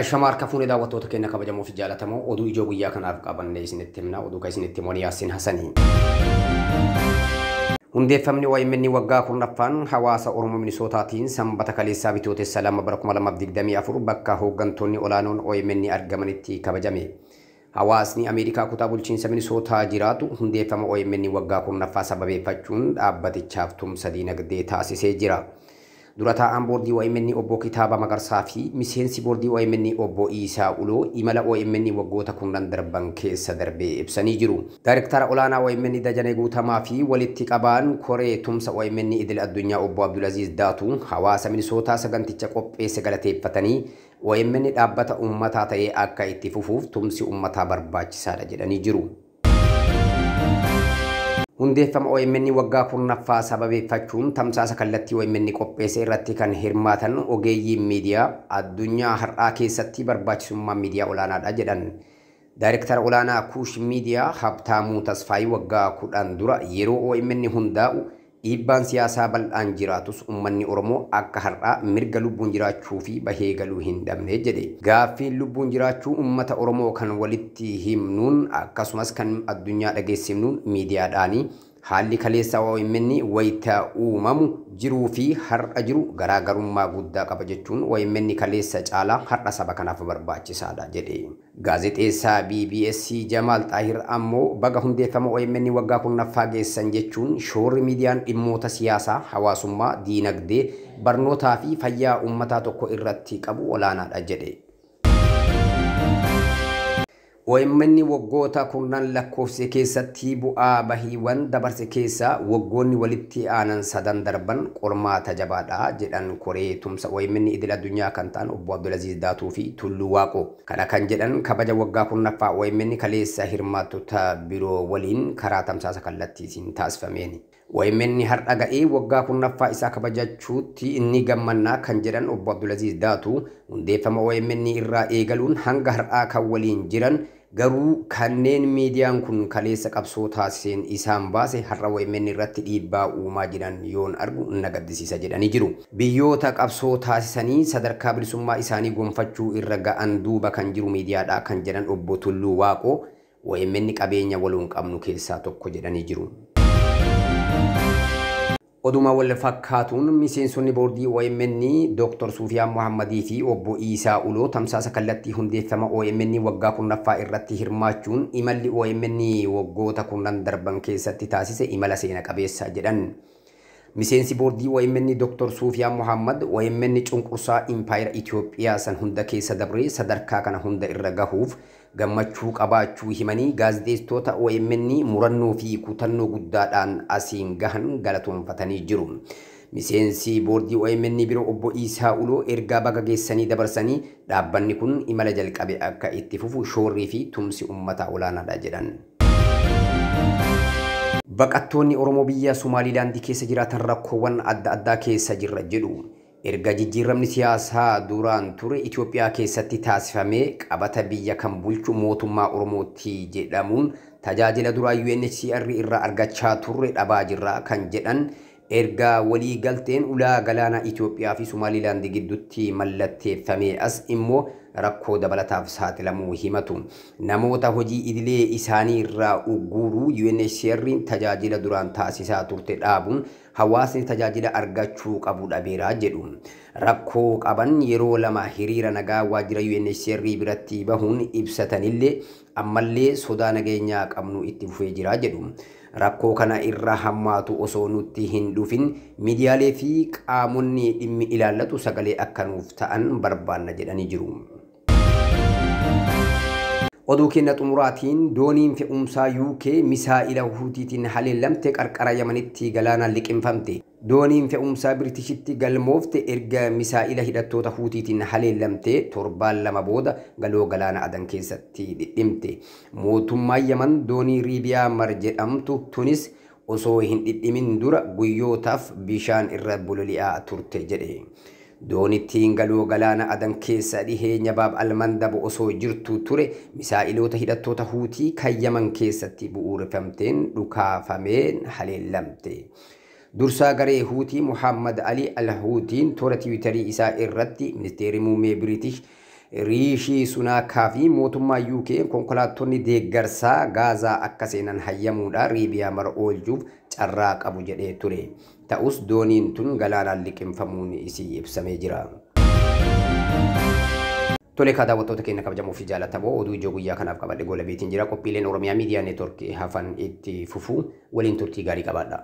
Ashamaa harkafuun daawwattoota keenya kabajamoo fi jaallatamoo oduu ijoo guyyaa kanaaf qabannee isinitti himna oduu kan isinitti himoon yaasiin hasanii. Hundeeffamni waayimminni waggaa kurnaffaan hawaasa Oromoo Minisootaatiin sanbata kaleessaa bitootessa lama bara 2024 bakka hooggantoonni olaanoon OMN argamanitti kabajame. Hawaasni Ameerikaa kutaa bulchiinsa Minisootaa jiraatu hundeeffama OMN waggaa kurnaffaa sababeeffachuun dhaabbatichaaf tumsa diinagdee taasisee jira. Durataan boordii OMN obbo Kitaaba Magarsaa fi miseensi boordii OMN obbo Iisaa Uloo imala OMN waggoota kurnan darban keessa darbee ibsanii jiru. Daayirektara olaanaa OMN Dajanee Guutamaa fi walitti qabaan koree tumsa OMN idil addunyaa obbo Abdulaziz Daatu hawaasa Minisootaa saganticha qopheesse galateeffatanii OMN dhaabbata uummataa ta'ee akka itti fufuuf tumsi uummataa barbaachisaadha jedhanii jiru. Hundeeffama OMN waggaa kurnaffaa sababeeffachuun tamsaasa kallattii OMN qopheesse irratti kan hirmaatan ogeeyyiin miidiyaa addunyaa har'aa keessatti barbaachisummaa miidiyaa olaanaadha jedhan. Daayirektara olaanaa Kuush miidiyaa Habtaamuu Tasfaayii waggaa kudhan dura yeroo OMN hundaa'u Dhiibbaan siyaasaa bal'aan jiraatus uummanni Oromoo akka har'aa mirga lubbuun jiraachuu fi bahee galuu hin dhabne jedhe. Gaaffiin lubbuun jiraachuu uummata Oromoo kan walitti himnuun akkasumas kan addunyaa dhageessifnuun miidiyaadhaanii haalli kaleessa OMN wayita uumamu jiruu fi har'a jiru garaagarummaa guddaa qaba jechuun OMN kaleessa caalaa har'a saba kanaaf barbaachisaadha jedhe. Gaazexeessaa BBS Jamaal Xaahir ammoo baga hundeeffama OMN waggaa kurnaffaa geessan jechuun shoorri miidiyaan dhimmoota siyaasaa, hawaasummaa, diinagdee, barnootaa fi fayyaa uummataa tokko irratti qabu olaanaadha jedhe. OMN waggoota kurnan lakkoofse keessatti bu'aa bahiiwwan dabarse keessa waggoonni walitti aanan sadan darban qormaata jabaadha jedhan koree tumsa OMN idil addunyaa kan ta'an obbo Abdulaziz Daatuu fi Tulluu Waaqo. Kana kan jedhan kabaja waggaa kurnaffaa OMN kaleessa hirmaattota biroo waliin karaa tamsaasa kallattiisiin taasifameeni. OMN har'a ga'ee waggaa kurnaffaa isaa kabajachuutti inni gammannaa kan jedhan obbo Abdulaziz Daatuu hundeeffama OMN irraa eegaluun hanga har'aa kan waliin jiran Garuu kanneen miidiyaan kun kaleessa qabsoo taasiseen isaan baase har'a OMN irratti dhiibbaa uumaa jiran yoon argu inna gaddisiisa jedhanii jiru. Biyyoota qabsoo taasisanii sadarkaa bilisummaa isaanii gonfachuu irra ga'an duuba kan jiru miidiyaadha kan jedhan obbo Tulluu Waaqoo OMN qabeenya waluun qabnu keessaa tokko jedhanii jiru. oduma wal fakkaatuun miseensonni boordii OMN Dr. Suufiyaan Muhammadii fi obbo Iisaa Uloo tamsaasa kallattii hundeeffama OMN waggaa kurnaffaa irratti hirmaachuun imalli OMN waggoota kurnan darban keessatti taasise imala seena qabeessa jedhan. Miseensi boordii OMN Dr. Suufiyaan Muhammad OMN cunqursaa impaayera Itoophiyaa san hunda keessa dabree sadarkaa kana hunda irra gahuuf gammachuu qabaachuu himanii gaaziteestoota OMN murannoo fi kutannoo guddaadhaan asiin gahan galatoonfatanii jiru. Miseensi boordii OMN biroo obbo Isaa Uloo ergaa baga geessanii dabarsanii dhaabbanni kun imala jalqabe akka itti fufu shoorrii fi tumsi uummataa olaanaadha jedhan. Baqattoonni Oromoo biyya Somaaliilaandii keessa jiraatan rakkoowwan adda addaa keessa jirra jedhu. Erga jijjiiramni siyaasaa duraan ture Itoophiyaa keessatti taasifamee qabata biyya kan bulchu mootummaa Oromooti jedhamuun tajaajila duraa UNHCR irraa argachaa turre dhabaa jirra kan jedhan ergaa walii galteen ulaa galaanaa Itoophiyaa fi Sumaalilaand gidduutti mallatteeffame as immoo rakkoo dabalataaf saaxilamuu himatu. Namoota hojii idilee isaanii irraa uguuruu UNHCR tajaajila duraan taasisaa turte dhaabuun hawaasni tajaajila argachuu qabu dhabeera jedhu. rakkoo qaban yeroo lama hiriira nagaa waajjira UNHCR biratti bahuun ibsatanillee ammallee sodaa nageenyaa qabnu itti fufee jira jedhu. Rakkoo kana irra hammaatu osoo nutti hin dhufin miidiyaalee fi qaamonni dhimmi ilaallatu sagalee akkanuuf ta'an barbaanna jedhanii jiru. oduu kenna xumuraatiin dooniin fe'umsaa UK misaa'ila huutiitiin haleellamte qarqara yamanitti galaanaan liqinfamte. dooniin fe'umsaa Biritishitti galmoofte erga misaa'ila hidhattoota Huutiitiin haleellamtee torbaan lama booda galoo galaana adan keessatti dhidhimte. Mootummaan Yaman doonii Riibiyaa mar jedhamtu tunis osoo hin dhidhimin dura guyyootaaf bishaan irra buloli'aa turte jedhe. Doonittiin galoo galaana adan keessa dhihee nyabaab almandabu osoo jirtu ture misaailota hidhattoota huutii kayyaman keessatti bu'uurefamteen dhukaafameen haleellamte. Dursaa garee huutii Muhammad Ali Al-Huutiin toora tiwiitarii isaa irratti ministeeri muummee Biriitish Riishii Sunaakaa fi mootummaa UK konkolaattonni deeggarsaa Gaazaa akka seenan hayyamuudhaan Riibiyaa mara oljuuf carraa qabu jedhee ture. Ta'us dooniin tun galaanaan liqimfamuun isii ibsamee jira. Tolee akka daawwattoota keenya kabajamuuf fi oduu ijoo guyyaa kanaaf qabadhe gola beetiin jira qophiileen Oromiyaa miidiyaa neetworkii hafan itti fufuu waliin turtii gaarii qabaadha.